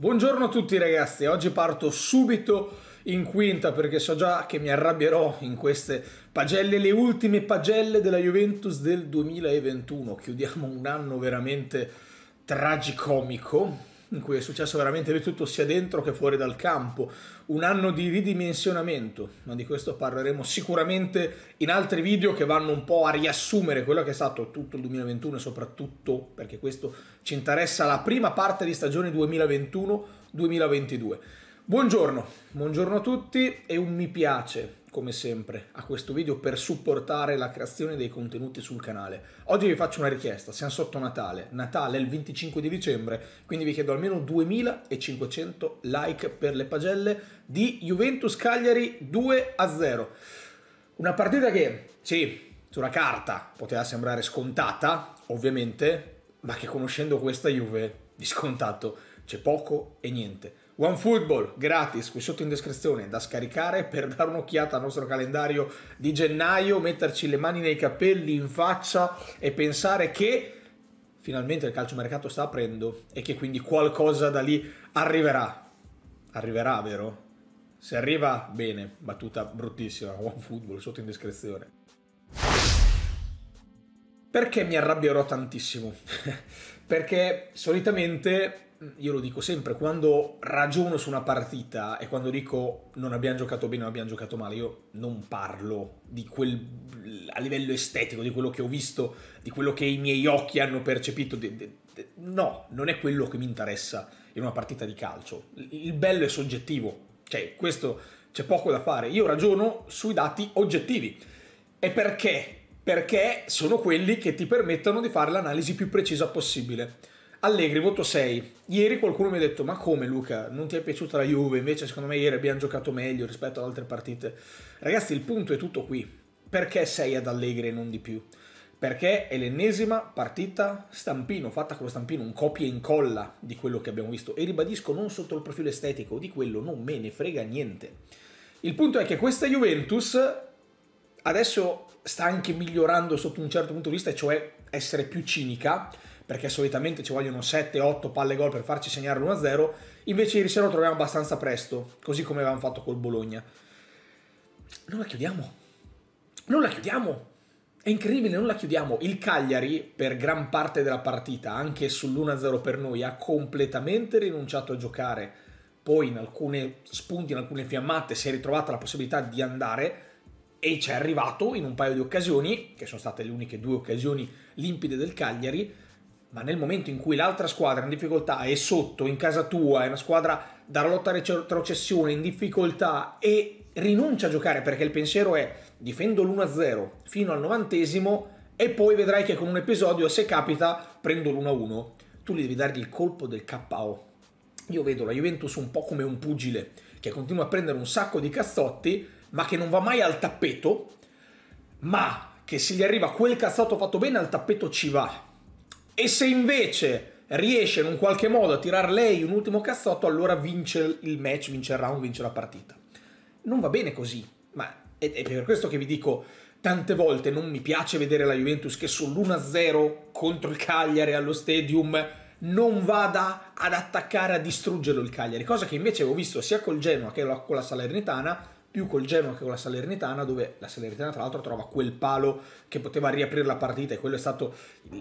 Buongiorno a tutti ragazzi, oggi parto subito in quinta perché so già che mi arrabbierò in queste pagelle, le ultime pagelle della Juventus del 2021. Chiudiamo un anno veramente tragicomico in cui è successo veramente di tutto sia dentro che fuori dal campo, un anno di ridimensionamento, ma di questo parleremo sicuramente in altri video che vanno un po' a riassumere quello che è stato tutto il 2021 e soprattutto perché questo ci interessa la prima parte di stagione 2021-2022. Buongiorno, buongiorno a tutti e un mi piace come sempre, a questo video per supportare la creazione dei contenuti sul canale. Oggi vi faccio una richiesta, siamo sotto Natale, Natale è il 25 di dicembre, quindi vi chiedo almeno 2500 like per le pagelle di Juventus Cagliari 2 a 0. Una partita che, sì, sulla carta poteva sembrare scontata, ovviamente, ma che conoscendo questa Juve di scontato c'è poco e niente. OneFootball gratis qui sotto in descrizione da scaricare per dare un'occhiata al nostro calendario di gennaio, metterci le mani nei capelli, in faccia e pensare che finalmente il calciomercato sta aprendo e che quindi qualcosa da lì arriverà. Arriverà, vero? Se arriva, bene, battuta bruttissima, OneFootball sotto in descrizione. Perché mi arrabbierò tantissimo? Perché solitamente, mm, io lo dico sempre, quando ragiono su una partita e quando dico non abbiamo giocato bene, non abbiamo giocato male, io non parlo di quel a livello estetico, di quello che ho visto, di quello che i miei occhi hanno percepito. no, non è quello che mi interessa in una partita di calcio. Il bello è soggettivo, cioè questo c'è poco da fare. Io ragiono sui dati oggettivi. E perché perché sono quelli che ti permettono di fare l'analisi più precisa possibile. Allegri, voto 6. Ieri qualcuno mi ha detto, ma come Luca, non ti è piaciuta la Juve? Invece secondo me ieri abbiamo giocato meglio rispetto ad altre partite. Ragazzi, il punto è tutto qui. Perché sei ad Allegri e non di più? Perché è l'ennesima partita stampino, fatta con lo stampino, un copia e incolla di quello che abbiamo visto. E ribadisco, non sotto il profilo estetico, di quello non me ne frega niente. Il punto è che questa Juventus adesso sta anche migliorando sotto un certo punto di vista, cioè essere più cinica, perché solitamente ci vogliono 7-8 palle gol per farci segnare l'1-0, invece ieri sera lo troviamo abbastanza presto, così come avevamo fatto col Bologna. Non la chiudiamo, non la chiudiamo, è incredibile, non la chiudiamo. Il Cagliari, per gran parte della partita, anche sull'1-0 per noi, ha completamente rinunciato a giocare. Poi in alcuni spunti, in alcune fiammate, si è ritrovata la possibilità di andare, e ci è arrivato in un paio di occasioni, che sono state le uniche due occasioni limpide del Cagliari, ma nel momento in cui l'altra squadra in difficoltà è sotto in casa tua, è una squadra da lotta retrocessione in difficoltà e rinuncia a giocare perché il pensiero è difendo l'1-0 fino al novantesimo e poi vedrai che con un episodio, se capita, prendo l'1-1. Tu gli devi dargli il colpo del KO. Io vedo la Juventus un po' come un pugile che continua a prendere un sacco di cazzotti ma che non va mai al tappeto, ma che se gli arriva quel cazzotto fatto bene al tappeto ci va. E se invece riesce in un qualche modo a tirare lei un ultimo cazzotto, allora vince il match, vince il round, vince la partita. Non va bene così, ma è, per questo che vi dico, tante volte non mi piace vedere la Juventus che sull'1-0 contro il Cagliari allo stadium non vada ad attaccare, a distruggerlo il Cagliari, cosa che invece avevo visto sia col Genoa che con la Salernitana, più col Genoa che con la Salernitana, dove la Salernitana tra l'altro trova quel palo che poteva riaprire la partita e quello è stato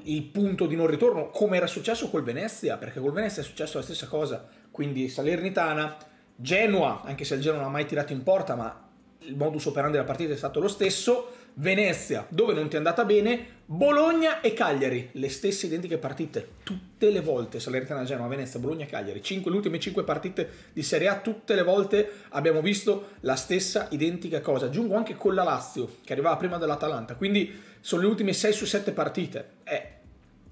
il punto di non ritorno, come era successo col Venezia, perché col Venezia è successo la stessa cosa, quindi Salernitana, Genoa, anche se il Genoa non ha mai tirato in porta, ma il modus operandi della partita è stato lo stesso, Venezia, dove non ti è andata bene, Bologna e Cagliari, le stesse identiche partite, tutte le volte, Salernitana, Genova, Venezia, Bologna e Cagliari, 5, le ultime 5 partite di Serie A, tutte le volte abbiamo visto la stessa identica cosa, aggiungo anche con la Lazio, che arrivava prima dell'Atalanta, quindi sono le ultime 6 su 7 partite, eh,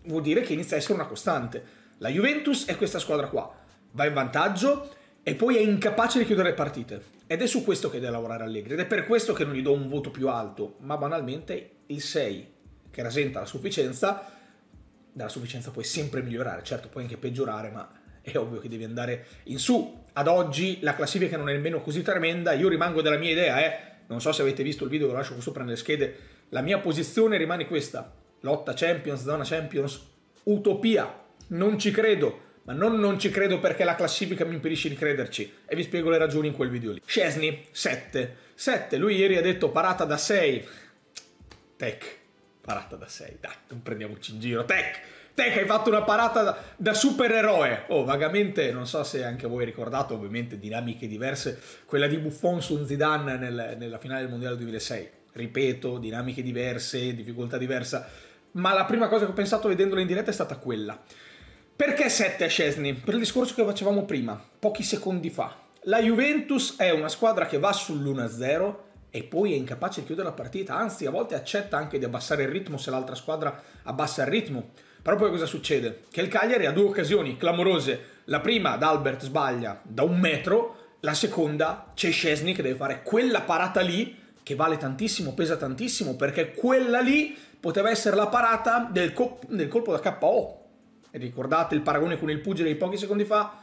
vuol dire che inizia a essere una costante, la Juventus è questa squadra qua, va in vantaggio, e poi è incapace di chiudere partite. Ed è su questo che deve lavorare Allegri ed è per questo che non gli do un voto più alto, ma banalmente il 6 che rasenta la sufficienza, dalla sufficienza puoi sempre migliorare, certo puoi anche peggiorare, ma è ovvio che devi andare in su. Ad oggi la classifica non è nemmeno così tremenda, io rimango della mia idea, eh. non so se avete visto il video, ve lo lascio sopra nelle schede, la mia posizione rimane questa, lotta Champions, zona Champions, utopia, non ci credo ma non non ci credo perché la classifica mi impedisce di crederci e vi spiego le ragioni in quel video lì. Scesni, 7. 7, lui ieri ha detto parata da 6. Tech, parata da 6, dai, non prendiamoci in giro, Tech! Tech hai fatto una parata da, da supereroe. Oh, vagamente, non so se anche voi ricordate, ovviamente dinamiche diverse, quella di Buffon su Zidane nel, nella finale del Mondiale 2006. Ripeto, dinamiche diverse, difficoltà diversa, ma la prima cosa che ho pensato vedendola in diretta è stata quella. Perché 7 a Scesni? Per il discorso che facevamo prima, pochi secondi fa. La Juventus è una squadra che va sull'1-0 e poi è incapace di chiudere la partita, anzi a volte accetta anche di abbassare il ritmo se l'altra squadra abbassa il ritmo. Però poi cosa succede? Che il Cagliari ha due occasioni clamorose. La prima d'Albert sbaglia da un metro, la seconda c'è Scesni che deve fare quella parata lì che vale tantissimo, pesa tantissimo, perché quella lì poteva essere la parata del, del colpo da KO ricordate il paragone con il pugile di pochi secondi fa?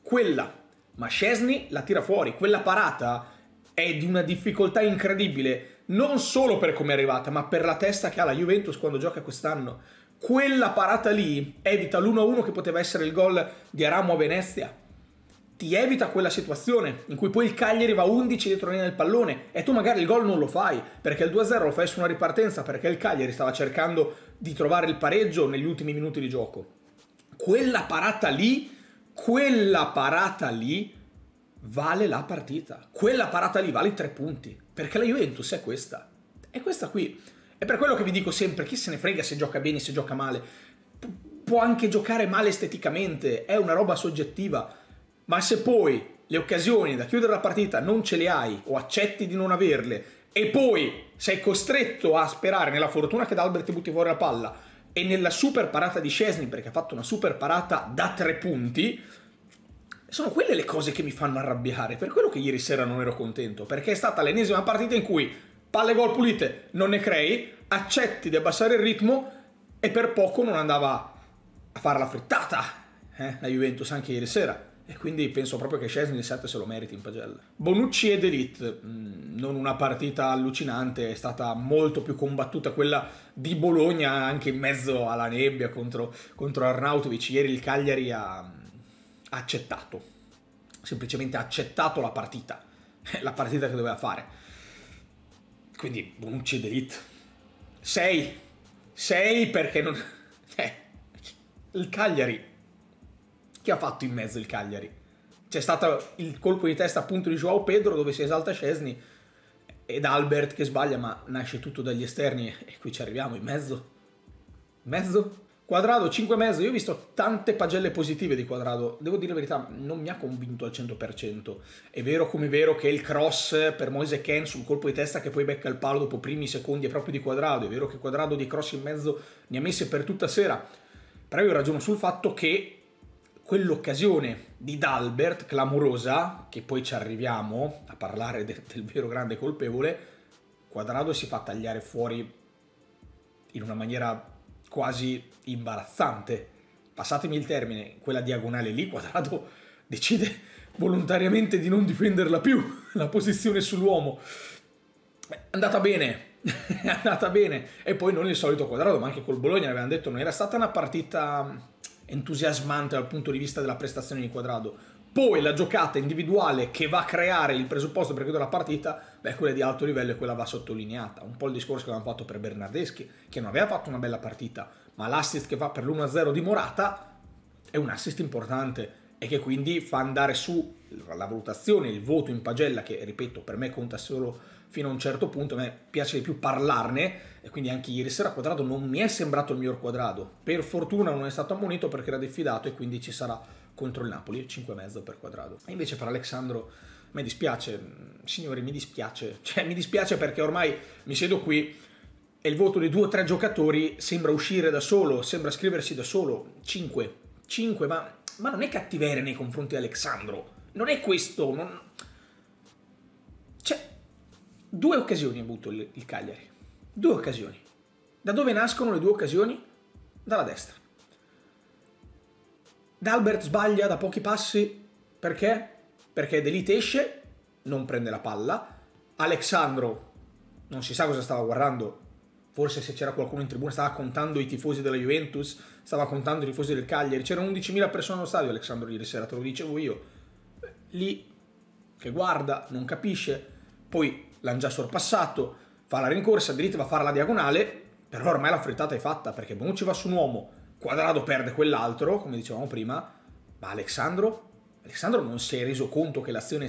Quella, ma Scesni la tira fuori, quella parata è di una difficoltà incredibile, non solo per come è arrivata, ma per la testa che ha la Juventus quando gioca quest'anno. Quella parata lì evita l'1-1 che poteva essere il gol di Aramo a Venezia. Ti evita quella situazione in cui poi il Cagliari va 11 dietro linea del pallone e tu magari il gol non lo fai perché il 2-0 lo fai su una ripartenza perché il Cagliari stava cercando di trovare il pareggio negli ultimi minuti di gioco quella parata lì, quella parata lì vale la partita. Quella parata lì vale i tre punti, perché la Juventus è questa. È questa qui. È per quello che vi dico sempre, chi se ne frega se gioca bene, se gioca male. P può anche giocare male esteticamente, è una roba soggettiva, ma se poi le occasioni da chiudere la partita non ce le hai o accetti di non averle e poi sei costretto a sperare nella fortuna che D'Albert ti butti fuori la palla e nella super parata di Scesni, perché ha fatto una super parata da tre punti, sono quelle le cose che mi fanno arrabbiare. Per quello che ieri sera non ero contento, perché è stata l'ennesima partita in cui palle gol pulite non ne crei, accetti di abbassare il ritmo e per poco non andava a fare la frittata eh, la Juventus anche ieri sera. E quindi penso proprio che Scesni il 7 se lo meriti in pagella. Bonucci ed Elite, mm, non una partita allucinante, è stata molto più combattuta quella di Bologna anche in mezzo alla nebbia contro, contro Arnautovic. Ieri il Cagliari ha mm, accettato, semplicemente ha accettato la partita, la partita che doveva fare. Quindi Bonucci ed Elite, 6, 6 perché non... Eh, il Cagliari che ha fatto in mezzo il Cagliari? C'è stato il colpo di testa appunto di Joao Pedro dove si esalta Scesni ed Albert che sbaglia ma nasce tutto dagli esterni e qui ci arriviamo in mezzo. In mezzo? Quadrado mezzo, io ho visto tante pagelle positive di Quadrado, devo dire la verità, non mi ha convinto al 100%. È vero come è vero che il cross per Moise Ken sul colpo di testa che poi becca il palo dopo primi secondi è proprio di Quadrado, è vero che Quadrado di cross in mezzo ne ha messe per tutta sera, però io ragiono sul fatto che quell'occasione di Dalbert, clamorosa, che poi ci arriviamo a parlare del, del vero grande colpevole, Quadrado si fa tagliare fuori in una maniera quasi imbarazzante. Passatemi il termine, quella diagonale lì, Quadrado decide volontariamente di non difenderla più, la posizione sull'uomo. È andata bene, è andata bene. E poi non il solito Quadrado, ma anche col Bologna, avevano detto, non era stata una partita entusiasmante dal punto di vista della prestazione di quadrado. Poi la giocata individuale che va a creare il presupposto per chiudere la partita, beh, quella di alto livello e quella va sottolineata. Un po' il discorso che abbiamo fatto per Bernardeschi, che non aveva fatto una bella partita, ma l'assist che fa per l'1-0 di Morata è un assist importante e che quindi fa andare su la valutazione, il voto in pagella, che ripeto per me conta solo fino a un certo punto, a me piace di più parlarne, e quindi anche ieri sera Quadrado non mi è sembrato il miglior Quadrado. Per fortuna non è stato ammonito perché era diffidato e quindi ci sarà contro il Napoli, 5,5 per Quadrado. E invece per Alexandro mi dispiace, mm, signori mi dispiace, cioè mi dispiace perché ormai mi siedo qui e il voto di due o tre giocatori sembra uscire da solo, sembra scriversi da solo, 5, 5, ma, ma non è cattiveria nei confronti di Alexandro, non è questo, non... Cioè, due occasioni ha avuto il, il Cagliari Due occasioni. Da dove nascono le due occasioni? Dalla destra. D'Albert sbaglia da pochi passi perché? Perché Delite esce, non prende la palla. Alexandro non si sa cosa stava guardando, forse se c'era qualcuno in tribuna stava contando i tifosi della Juventus, stava contando i tifosi del Cagliari, c'erano 11.000 persone allo stadio Alexandro ieri sera, te lo dicevo io, lì che guarda, non capisce, poi l'hanno già sorpassato, fa la rincorsa, Dritt va a fare la diagonale, però ormai la frettata è fatta perché Bonucci va su un uomo, Quadrado perde quell'altro, come dicevamo prima, ma Alexandro? Alexandro non si è reso conto che l'azione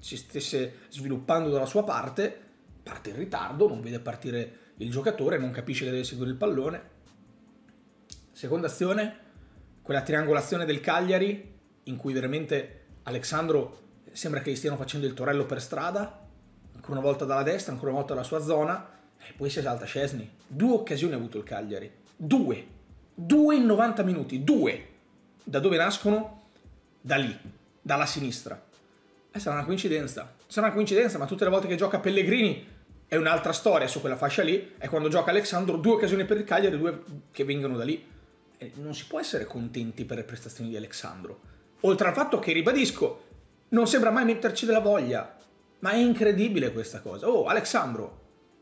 si stesse sviluppando dalla sua parte, parte in ritardo, non vede partire il giocatore, non capisce che deve seguire il pallone. Seconda azione, quella triangolazione del Cagliari, in cui veramente Alexandro sembra che gli stiano facendo il torello per strada, ancora una volta dalla destra, ancora una volta dalla sua zona, e poi si esalta Scesni. Due occasioni ha avuto il Cagliari, due, due in 90 minuti, due. Da dove nascono? Da lì, dalla sinistra. E eh, sarà una coincidenza, sarà una coincidenza, ma tutte le volte che gioca Pellegrini è un'altra storia su quella fascia lì, è quando gioca Alessandro, due occasioni per il Cagliari, due che vengono da lì. E non si può essere contenti per le prestazioni di Alessandro. Oltre al fatto che, ribadisco, non sembra mai metterci della voglia, ma è incredibile questa cosa. Oh, Alexandro!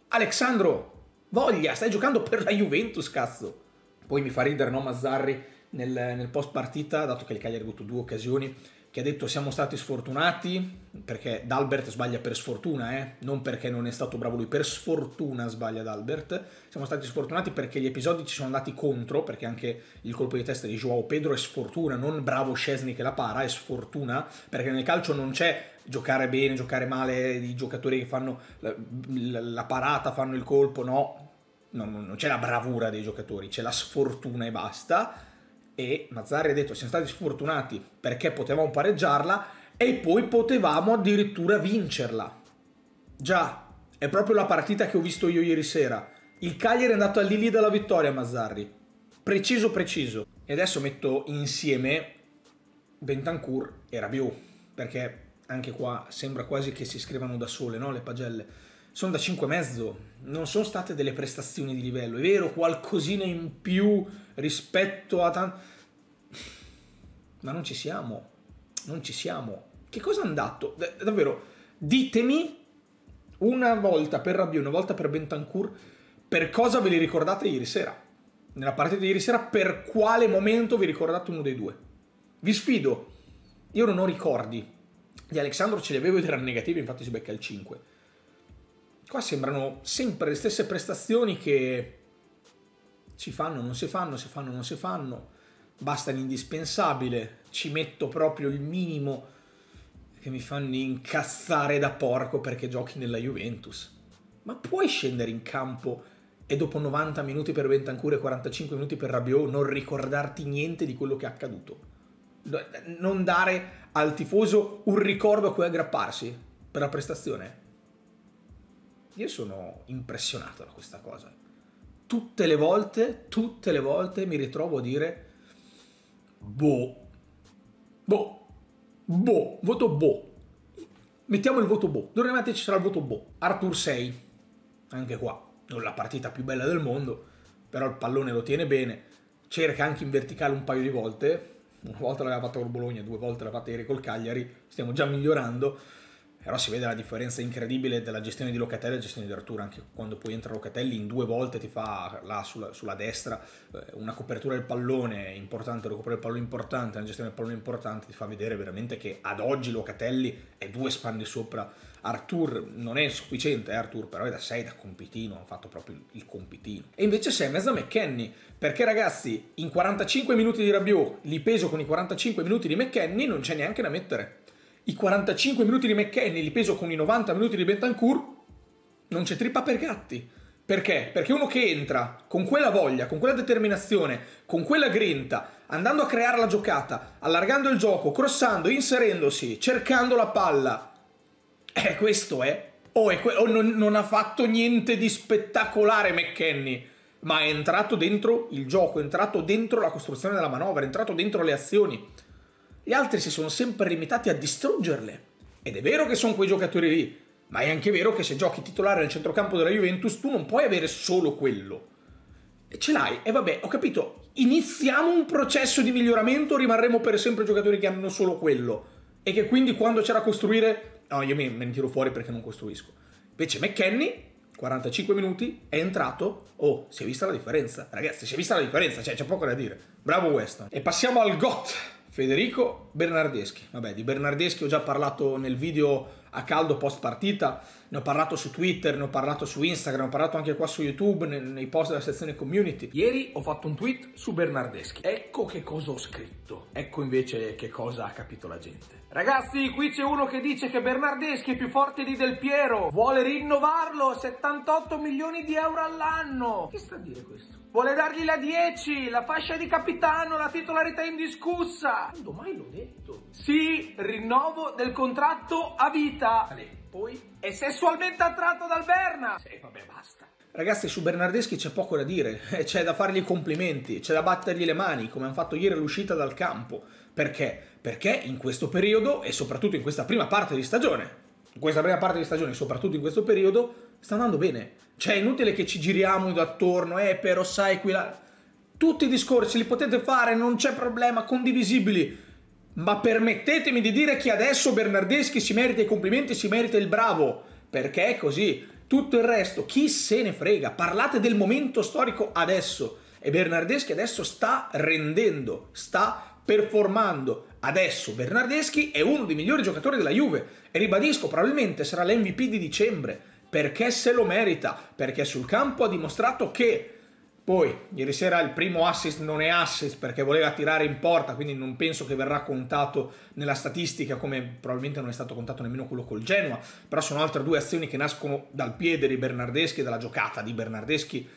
Alexandro! Voglia, stai giocando per la Juventus, cazzo! Poi mi fa ridere, no, Mazzarri nel, nel post partita, dato che il Cagliari ha avuto due occasioni che ha detto siamo stati sfortunati, perché D'Albert sbaglia per sfortuna, eh? non perché non è stato bravo lui, per sfortuna sbaglia D'Albert, siamo stati sfortunati perché gli episodi ci sono andati contro, perché anche il colpo di testa di Joao Pedro è sfortuna, non bravo Scesni che la para, è sfortuna, perché nel calcio non c'è giocare bene, giocare male, i giocatori che fanno la, la parata, fanno il colpo, no, non, non c'è la bravura dei giocatori, c'è la sfortuna e basta e Mazzarri ha detto siamo stati sfortunati perché potevamo pareggiarla e poi potevamo addirittura vincerla. Già, è proprio la partita che ho visto io ieri sera. Il Cagliari è andato a Lili dalla vittoria Mazzarri. Preciso preciso. E adesso metto insieme Bentancur e Rabiot, perché anche qua sembra quasi che si scrivano da sole, no? Le pagelle sono da 5,5, non sono state delle prestazioni di livello, è vero, qualcosina in più rispetto a tanto... Ma non ci siamo, non ci siamo. Che cosa è andato? davvero, ditemi una volta per Rabio, una volta per Bentancur, per cosa ve li ricordate ieri sera? Nella partita di ieri sera, per quale momento vi ricordate uno dei due? Vi sfido, io non ho ricordi. Di Alexandro ce li avevo ed erano negativi, infatti si becca il 5 qua sembrano sempre le stesse prestazioni che si fanno, non si fanno, si fanno, non si fanno, basta l'indispensabile, ci metto proprio il minimo che mi fanno incazzare da porco perché giochi nella Juventus. Ma puoi scendere in campo e dopo 90 minuti per Bentancur e 45 minuti per Rabiot non ricordarti niente di quello che è accaduto? Non dare al tifoso un ricordo a cui aggrapparsi per la prestazione? Io sono impressionato da questa cosa. Tutte le volte, tutte le volte mi ritrovo a dire boh, boh, boh, voto boh. Mettiamo il voto boh. Normalmente ci sarà il voto boh. Arthur 6, anche qua, non la partita più bella del mondo, però il pallone lo tiene bene. Cerca anche in verticale un paio di volte. Una volta l'aveva fatto col Bologna, due volte l'ha fatta ieri col Cagliari. Stiamo già migliorando però si vede la differenza incredibile della gestione di Locatelli e della gestione di Arturo, anche quando poi entra Locatelli in due volte ti fa là sulla, sulla destra eh, una copertura del pallone importante, recupero del pallone importante, una gestione del pallone importante, ti fa vedere veramente che ad oggi Locatelli è due spanne sopra Artur, non è sufficiente eh, Artur, però è da sei da compitino, ha fatto proprio il compitino. E invece sei e mezzo McKenny, perché ragazzi in 45 minuti di Rabiot li peso con i 45 minuti di McKenny, non c'è neanche da mettere i 45 minuti di McKenny li peso con i 90 minuti di Bentancur, non c'è trippa per gatti. Perché? Perché uno che entra con quella voglia, con quella determinazione, con quella grinta, andando a creare la giocata, allargando il gioco, crossando, inserendosi, cercando la palla, eh, questo è. O, è o non, non ha fatto niente di spettacolare McKenny ma è entrato dentro il gioco, è entrato dentro la costruzione della manovra, è entrato dentro le azioni. Gli altri si sono sempre limitati a distruggerle. Ed è vero che sono quei giocatori lì, ma è anche vero che se giochi titolare nel centrocampo della Juventus tu non puoi avere solo quello. E ce l'hai, e vabbè, ho capito, iniziamo un processo di miglioramento, rimarremo per sempre giocatori che hanno solo quello. E che quindi quando c'è da costruire... No, io me ne tiro fuori perché non costruisco. Invece McKenny 45 minuti, è entrato. Oh, si è vista la differenza. Ragazzi, si è vista la differenza, cioè c'è poco da dire. Bravo Weston. E passiamo al GOT. Federico Bernardeschi, vabbè di Bernardeschi ho già parlato nel video a caldo post partita, ne ho parlato su Twitter, ne ho parlato su Instagram, ne ho parlato anche qua su YouTube, nei, nei post della sezione community. Ieri ho fatto un tweet su Bernardeschi, ecco che cosa ho scritto, ecco invece che cosa ha capito la gente. Ragazzi, qui c'è uno che dice che Bernardeschi è più forte di Del Piero. Vuole rinnovarlo, 78 milioni di euro all'anno. Che sta a dire questo? Vuole dargli la 10, la fascia di capitano, la titolarità indiscussa. Quando mai l'ho detto? Sì, rinnovo del contratto a vita. Allora, poi è sessualmente attratto dal Berna. Sì, vabbè, basta. Ragazzi, su Bernardeschi c'è poco da dire, c'è da fargli complimenti, c'è da battergli le mani, come hanno fatto ieri all'uscita dal campo. Perché? perché in questo periodo e soprattutto in questa prima parte di stagione, in questa prima parte di stagione, soprattutto in questo periodo, sta andando bene. Cioè è inutile che ci giriamo attorno, eh però sai qui la... Tutti i discorsi li potete fare, non c'è problema, condivisibili. Ma permettetemi di dire che adesso Bernardeschi si merita i complimenti, si merita il bravo, perché è così. Tutto il resto, chi se ne frega? Parlate del momento storico adesso. E Bernardeschi adesso sta rendendo, sta performando adesso Bernardeschi è uno dei migliori giocatori della Juve e ribadisco probabilmente sarà l'MVP di dicembre perché se lo merita, perché sul campo ha dimostrato che poi ieri sera il primo assist non è assist perché voleva tirare in porta, quindi non penso che verrà contato nella statistica come probabilmente non è stato contato nemmeno quello col Genoa, però sono altre due azioni che nascono dal piede di Bernardeschi dalla giocata di Bernardeschi,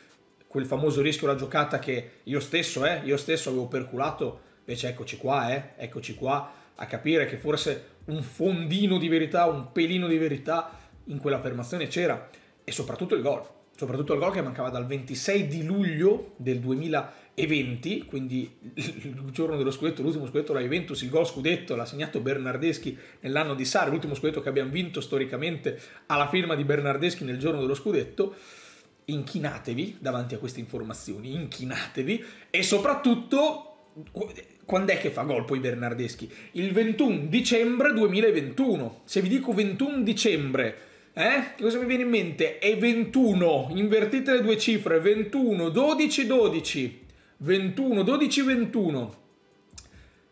quel famoso rischio della giocata che io stesso, eh, io stesso avevo perculato Invece eccoci qua, eh, eccoci qua a capire che forse un fondino di verità, un pelino di verità in quell'affermazione c'era e soprattutto il gol, soprattutto il gol che mancava dal 26 di luglio del 2020, quindi il giorno dello scudetto, l'ultimo scudetto della Juventus, il gol scudetto l'ha segnato Bernardeschi nell'anno di Sar, l'ultimo scudetto che abbiamo vinto storicamente alla firma di Bernardeschi nel giorno dello scudetto. Inchinatevi davanti a queste informazioni, inchinatevi e soprattutto quando è che fa gol poi Bernardeschi? Il 21 dicembre 2021. Se vi dico 21 dicembre, eh? cosa mi viene in mente? È 21, invertite le due cifre, 21, 12, 12, 21, 12, 21.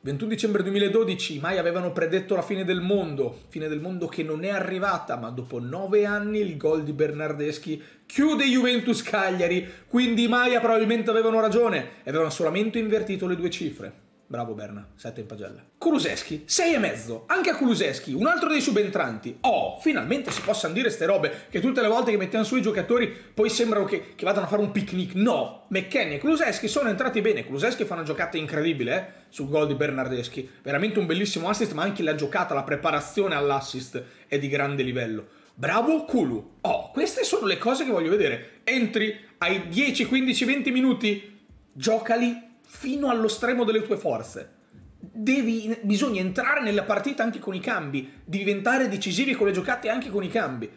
21 dicembre 2012 i Mai avevano predetto la fine del mondo, fine del mondo che non è arrivata, ma dopo nove anni il gol di Bernardeschi chiude Juventus Cagliari, quindi i Maia probabilmente avevano ragione, avevano solamente invertito le due cifre. Bravo Berna, 7 in pagella. Kuluseschi, 6,5. Anche a Kuluseschi, un altro dei subentranti. Oh, finalmente si possano dire ste robe, che tutte le volte che mettiamo su i giocatori poi sembrano che, che vadano a fare un picnic. No, McKenny e Kuluseschi sono entrati bene. Kuluseschi fa una giocata incredibile, eh, sul gol di Bernardeschi. Veramente un bellissimo assist, ma anche la giocata, la preparazione all'assist è di grande livello. Bravo Kulu. Oh, queste sono le cose che voglio vedere. Entri ai 10, 15, 20 minuti, giocali fino allo stremo delle tue forze. Devi, bisogna entrare nella partita anche con i cambi, diventare decisivi con le giocate anche con i cambi.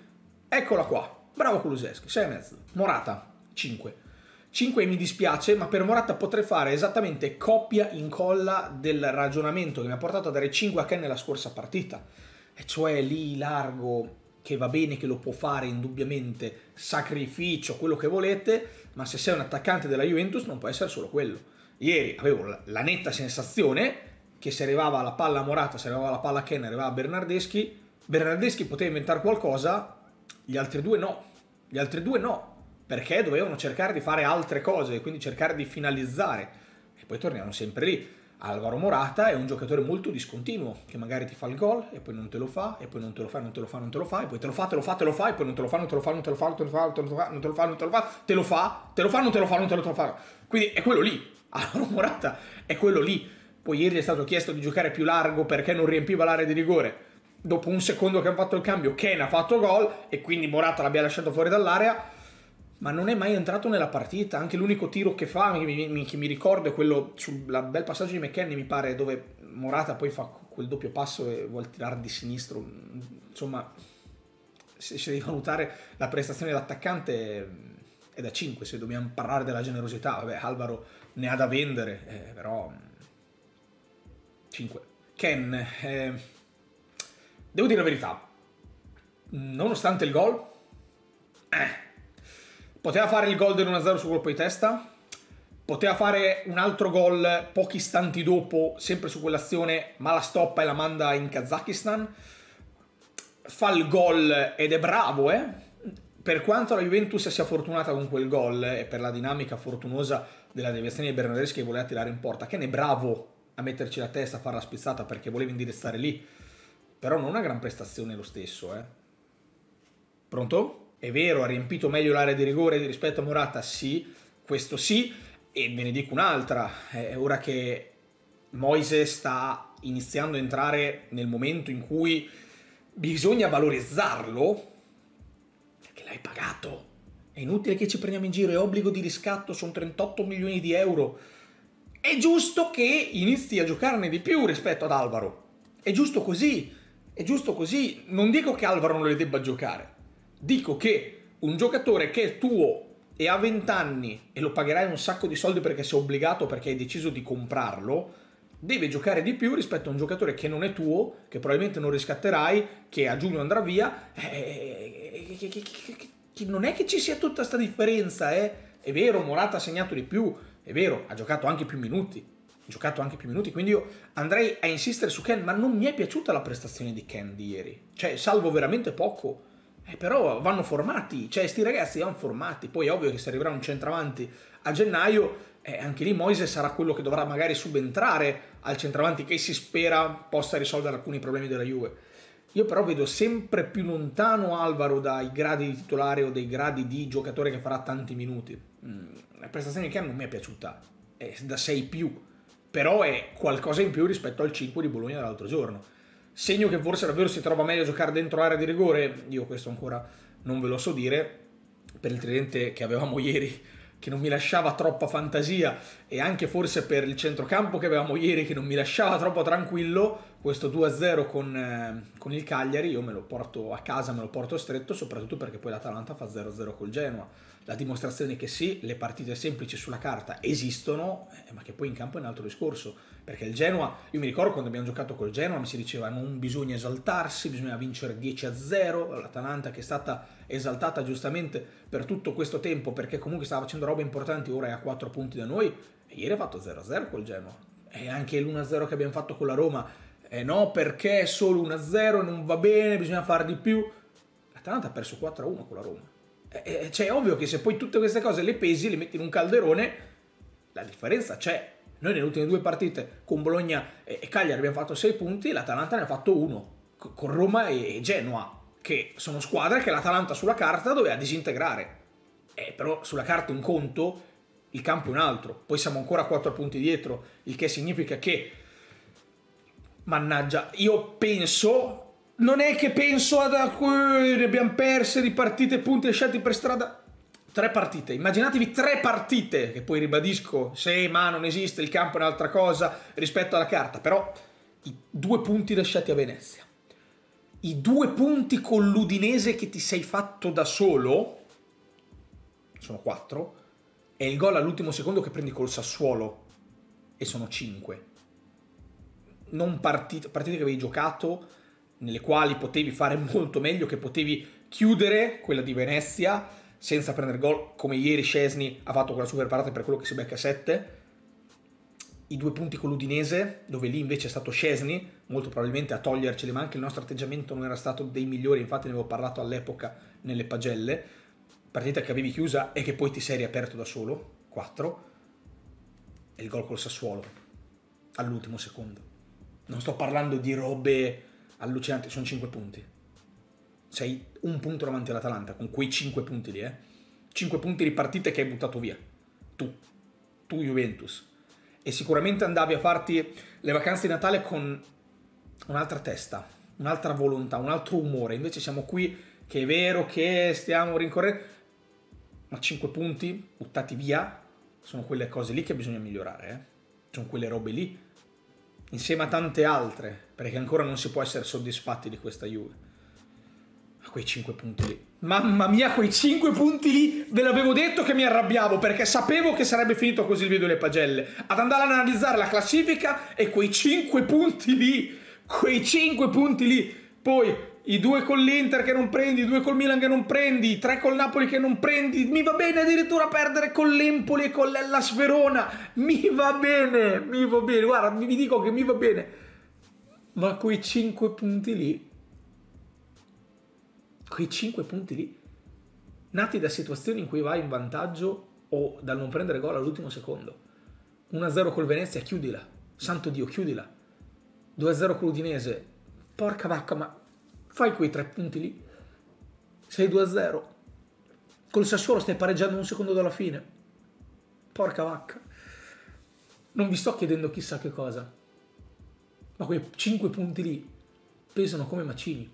Eccola qua. Bravo Kuluseschi, mezzo. Morata, 5. 5 mi dispiace, ma per Morata potrei fare esattamente coppia incolla del ragionamento che mi ha portato a dare 5 a Ken nella scorsa partita. E cioè lì largo, che va bene, che lo può fare indubbiamente, sacrificio, quello che volete, ma se sei un attaccante della Juventus non può essere solo quello ieri avevo la netta sensazione che se arrivava la palla Morata, se arrivava la palla Ken, arrivava Bernardeschi, Bernardeschi poteva inventare qualcosa, gli altri due no, gli altri due no, perché dovevano cercare di fare altre cose, quindi cercare di finalizzare. E poi torniamo sempre lì. Alvaro Morata è un giocatore molto discontinuo, che magari ti fa il gol e poi non te lo fa, e poi non te lo fa, non te lo fa, non te lo fa, e poi te lo fa, te lo fa, te lo fa, e poi non te lo fa, non te lo fa, non te lo fa, non te lo fa, non te lo fa, non te lo fa, non te lo fa, te lo fa, te lo fa, non te lo fa, non te lo fa. Quindi è quello lì, Alvaro Morata è quello lì. Poi ieri è stato chiesto di giocare più largo perché non riempiva l'area di rigore. Dopo un secondo che ha fatto il cambio, Ken ha fatto gol e quindi Morata l'abbia lasciato fuori dall'area. Ma non è mai entrato nella partita. Anche l'unico tiro che fa, che mi, mi, che mi ricordo, è quello sul bel passaggio di McKenny, mi pare, dove Morata poi fa quel doppio passo e vuol tirare di sinistro. Insomma, se, se devi valutare la prestazione dell'attaccante è da 5 se dobbiamo parlare della generosità. Vabbè, Alvaro ne ha da vendere, eh, però... 5. Mm, Ken, eh, devo dire la verità, nonostante il gol, eh, poteva fare il gol del 1 0 su colpo di testa, poteva fare un altro gol pochi istanti dopo, sempre su quell'azione, ma la stoppa e la manda in Kazakistan, fa il gol ed è bravo, eh? Per quanto la Juventus sia fortunata con quel gol e per la dinamica fortunosa della deviazione di Bernardeschi che voleva tirare in porta. Ken è bravo a metterci la testa, a fare la spizzata perché voleva indirizzare lì. Però non una gran prestazione lo stesso, eh. Pronto? È vero, ha riempito meglio l'area di rigore rispetto a Morata? Sì, questo sì. E ve ne dico un'altra. È ora che Moise sta iniziando a entrare nel momento in cui bisogna valorizzarlo, che l'hai pagato è inutile che ci prendiamo in giro, è obbligo di riscatto, sono 38 milioni di euro. È giusto che inizi a giocarne di più rispetto ad Alvaro. È giusto così. È giusto così. Non dico che Alvaro non le debba giocare. Dico che un giocatore che è tuo e ha 20 anni e lo pagherai un sacco di soldi perché sei obbligato, perché hai deciso di comprarlo, deve giocare di più rispetto a un giocatore che non è tuo, che probabilmente non riscatterai, che a giugno andrà via. Eh, che, che, che, non è che ci sia tutta questa differenza, eh. È vero, Morata ha segnato di più, è vero, ha giocato anche più minuti, ha giocato anche più minuti, quindi io andrei a insistere su Ken, ma non mi è piaciuta la prestazione di Ken di ieri, cioè salvo veramente poco, eh, però vanno formati, cioè sti ragazzi vanno formati, poi è ovvio che se arriverà un centravanti a gennaio, eh, anche lì Moise sarà quello che dovrà magari subentrare al centravanti che si spera possa risolvere alcuni problemi della Juve io però vedo sempre più lontano Alvaro dai gradi di titolare o dai gradi di giocatore che farà tanti minuti. Mm, la prestazione di Cam non mi è piaciuta, è da 6 più, però è qualcosa in più rispetto al 5 di Bologna dell'altro giorno. Segno che forse davvero si trova meglio a giocare dentro l'area di rigore, io questo ancora non ve lo so dire, per il tridente che avevamo ieri che non mi lasciava troppa fantasia e anche forse per il centrocampo che avevamo ieri che non mi lasciava troppo tranquillo, questo 2-0 con, eh, con, il Cagliari io me lo porto a casa, me lo porto stretto, soprattutto perché poi l'Atalanta fa 0-0 col Genoa. La dimostrazione che sì, le partite semplici sulla carta esistono, eh, ma che poi in campo è un altro discorso perché il Genoa, io mi ricordo quando abbiamo giocato col Genoa, mi si diceva non bisogna esaltarsi, bisogna vincere 10-0, a l'Atalanta che è stata esaltata giustamente per tutto questo tempo perché comunque stava facendo robe importanti, ora è a 4 punti da noi, e ieri ha fatto 0-0 a col Genoa. E anche l'1-0 a che abbiamo fatto con la Roma, e no perché è solo 1-0, a non va bene, bisogna fare di più. L'Atalanta ha perso 4-1 a con la Roma. E, cioè è ovvio che se poi tutte queste cose le pesi, le metti in un calderone, la differenza c'è noi nelle ultime due partite con Bologna e Cagliari abbiamo fatto 6 punti, l'Atalanta ne ha fatto 1 con Roma e Genoa, che sono squadre che l'Atalanta sulla carta doveva disintegrare. Eh, però sulla carta un conto, il campo è un altro. Poi siamo ancora a 4 punti dietro, il che significa che mannaggia, io penso non è che penso ad alcune abbiamo perse di partite punti lasciati per strada Tre partite, immaginatevi tre partite, che poi ribadisco, se ma non esiste, il campo è un'altra cosa rispetto alla carta, però i due punti lasciati a Venezia, i due punti con l'Udinese che ti sei fatto da solo, sono quattro, e il gol all'ultimo secondo che prendi col Sassuolo, e sono cinque. Non partite, partite che avevi giocato, nelle quali potevi fare molto meglio, che potevi chiudere quella di Venezia, senza prendere gol, come ieri Scesni ha fatto quella super parata per quello che si becca 7. I due punti con l'Udinese, dove lì invece è stato Scesni, molto probabilmente a toglierceli, ma anche il nostro atteggiamento non era stato dei migliori, infatti ne avevo parlato all'epoca nelle pagelle. Partita che avevi chiusa e che poi ti sei riaperto da solo, 4. E il gol col Sassuolo, all'ultimo secondo. Non sto parlando di robe allucinanti, sono 5 punti sei un punto davanti all'Atalanta con quei 5 punti lì, eh. 5 punti di partite che hai buttato via. Tu, tu Juventus. E sicuramente andavi a farti le vacanze di Natale con un'altra testa, un'altra volontà, un altro umore. Invece siamo qui che è vero che stiamo rincorrendo, ma 5 punti buttati via sono quelle cose lì che bisogna migliorare, eh. Sono quelle robe lì insieme a tante altre, perché ancora non si può essere soddisfatti di questa Juve a quei 5 punti lì. Mamma mia, quei 5 punti lì ve l'avevo detto che mi arrabbiavo perché sapevo che sarebbe finito così il video delle pagelle. Ad andare ad analizzare la classifica e quei 5 punti lì, quei 5 punti lì. Poi i due con l'Inter che non prendi, i due col Milan che non prendi, i tre col Napoli che non prendi. Mi va bene addirittura perdere con l'Empoli e con l'Ella Sverona. Mi va bene, mi va bene. Guarda, vi dico che mi va bene. Ma quei 5 punti lì quei 5 punti lì, nati da situazioni in cui vai in vantaggio o dal non prendere gol all'ultimo secondo. 1-0 col Venezia, chiudila. Santo Dio, chiudila. 2-0 con l'Udinese, Porca vacca, ma fai quei 3 punti lì. Sei 2-0. Col Sassuolo stai pareggiando un secondo dalla fine. Porca vacca. Non vi sto chiedendo chissà che cosa. Ma quei 5 punti lì pesano come macini.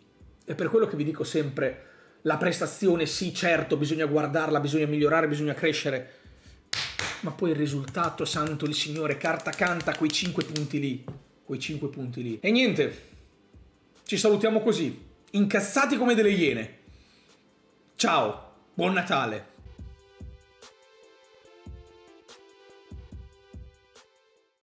È per quello che vi dico sempre, la prestazione sì, certo, bisogna guardarla, bisogna migliorare, bisogna crescere, ma poi il risultato, santo il Signore, carta canta, quei 5 punti lì, quei 5 punti lì. E niente, ci salutiamo così, incazzati come delle iene. Ciao, buon Natale!